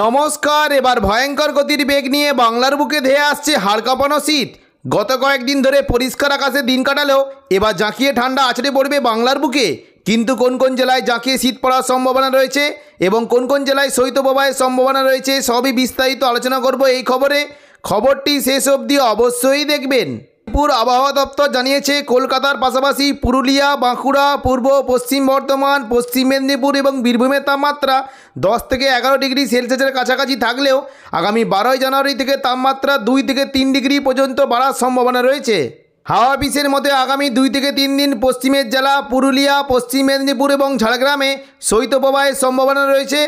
নমস্কার এবার ভয়ঙ্কর গতির বেগ নিয়ে বাংলার বুকে ধেয়ে আসছে হাড় কাঁপানো শীত গত কয়েকদিন ধরে পরিষ্কার আকাশে দিন কাটালেও এবার জাঁকিয়ে ঠান্ডা আছড়ে পড়বে বাংলার বুকে কিন্তু কোন কোন জেলায় জাঁকিয়ে শীত পড়ার সম্ভাবনা রয়েছে এবং কোন কোন জেলায় শৈত্যপ্রবাহের সম্ভাবনা রয়েছে সবই বিস্তারিত আলোচনা করব এই খবরে খবরটি শেষ অবধি অবশ্যই দেখবেন পুর আবহাওয়া দপ্তর জানিয়েছে কলকাতার পাশাপাশি পুরুলিয়া বাঁকুড়া পূর্ব পশ্চিম বর্ধমান পশ্চিম মেদিনীপুর এবং বীরভূমের তাপমাত্রা দশ থেকে এগারো ডিগ্রি সেলসিয়াসের কাছাকাছি থাকলেও আগামী বারোই জানুয়ারি থেকে তাপমাত্রা দুই থেকে তিন ডিগ্রি পর্যন্ত বাড়ার সম্ভাবনা রয়েছে হাওয়া অফিসের মতে আগামী দুই থেকে তিন দিন পশ্চিমের জেলা পুরুলিয়া পশ্চিম মেদিনীপুর এবং ঝাড়গ্রামে শৈত্যপ্রবাহের সম্ভাবনা রয়েছে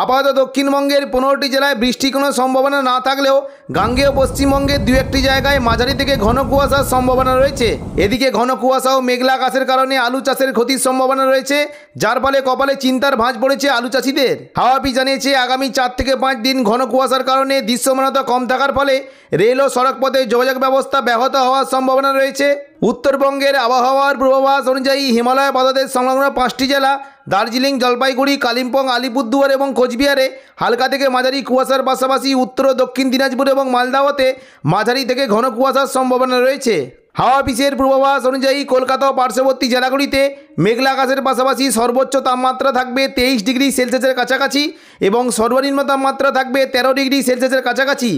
আপাতত দক্ষিণবঙ্গের পনেরোটি জেলায় বৃষ্টি কোনো সম্ভাবনা না থাকলেও গাঙ্গেয় পশ্চিমবঙ্গের দু একটি জায়গায় মাঝারি থেকে ঘন কুয়াশার সম্ভাবনা রয়েছে এদিকে ঘন কুয়াশা ও মেঘলা আকাশের কারণে আলু চাষের ক্ষতির সম্ভাবনা রয়েছে যার ফলে কপালে চিন্তার ভাঁজ পড়েছে আলু চাষিদের হাওয়াপি জানিয়েছে আগামী চার থেকে পাঁচ দিন ঘন কুয়াশার কারণে দৃশ্যমানতা কম থাকার ফলে রেল ও সড়কপথে যোগাযোগ ব্যবস্থা ব্যাহত হওয়ার সম্ভাবনা রয়েছে উত্তরবঙ্গের আবহাওয়ার পূর্বাভাস অনুযায়ী হিমালয় পাদদেশ সংলগ্ন পাঁচটি জেলা দার্জিলিং জলপাইগুড়ি কালিম্পং আলিপুরদুয়ার এবং কোচবিহারে হালকা থেকে মাঝারি কুয়াশার পাশাপাশি উত্তর ও দক্ষিণ দিনাজপুর এবং মালদাওয়াতে মাঝারি থেকে ঘন কুয়াশার সম্ভাবনা রয়েছে হাওয়া অফিসের পূর্বাভাস অনুযায়ী কলকাতা ও পার্শ্ববর্তী জেলাগুলিতে মেঘলা আকাশের পাশাপাশি সর্বোচ্চ তাপমাত্রা থাকবে তেইশ ডিগ্রি সেলসিয়াসের কাছাকাছি এবং সর্বনিম্ন তাপমাত্রা থাকবে তেরো ডিগ্রি সেলসিয়াসের কাছাকাছি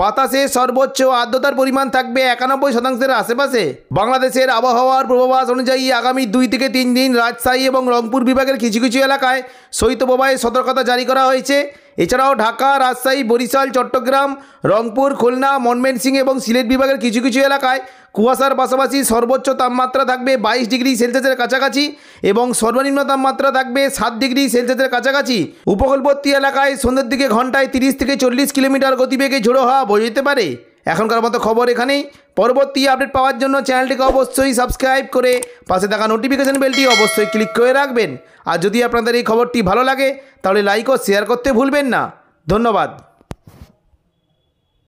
বাতাসে সর্বোচ্চ আর্দ্রতার পরিমাণ থাকবে একানব্বই শতাংশের আশেপাশে বাংলাদেশের আবহাওয়ার পূর্বাভাস অনুযায়ী আগামী দুই থেকে তিন দিন রাজশাহী এবং রংপুর বিভাগের কিছু কিছু এলাকায় শৈত্যপ্রবাহের সতর্কতা জারি করা হয়েছে এছাড়াও ঢাকা রাজশাহী বরিশাল চট্টগ্রাম রংপুর খুলনা মনমেনসিং এবং সিলেট বিভাগের কিছু কিছু এলাকায় কুয়াশার পাশাপাশি সর্বোচ্চ তাপমাত্রা থাকবে বাইশ ডিগ্রি সেলসিয়াসের কাছাকাছি কাছাকাছি এবং সর্বনিম্ন তাপমাত্রা থাকবে সাত ডিগ্রি সেলসিয়াসের কাছাকাছি উপকূলবর্তী এলাকায় সন্ধ্যের দিকে ঘন্টায় তিরিশ থেকে চল্লিশ কিলোমিটার গতিবেগে ঝোড়ো হওয়া বয়ে যেতে পারে এখনকার মতো খবর এখানেই পরবর্তী আপডেট পাওয়ার জন্য চ্যানেলটিকে অবশ্যই সাবস্ক্রাইব করে পাশে থাকা নোটিফিকেশান বেলটি অবশ্যই ক্লিক করে রাখবেন আর যদি আপনাদের এই খবরটি ভালো লাগে তাহলে লাইক ও শেয়ার করতে ভুলবেন না ধন্যবাদ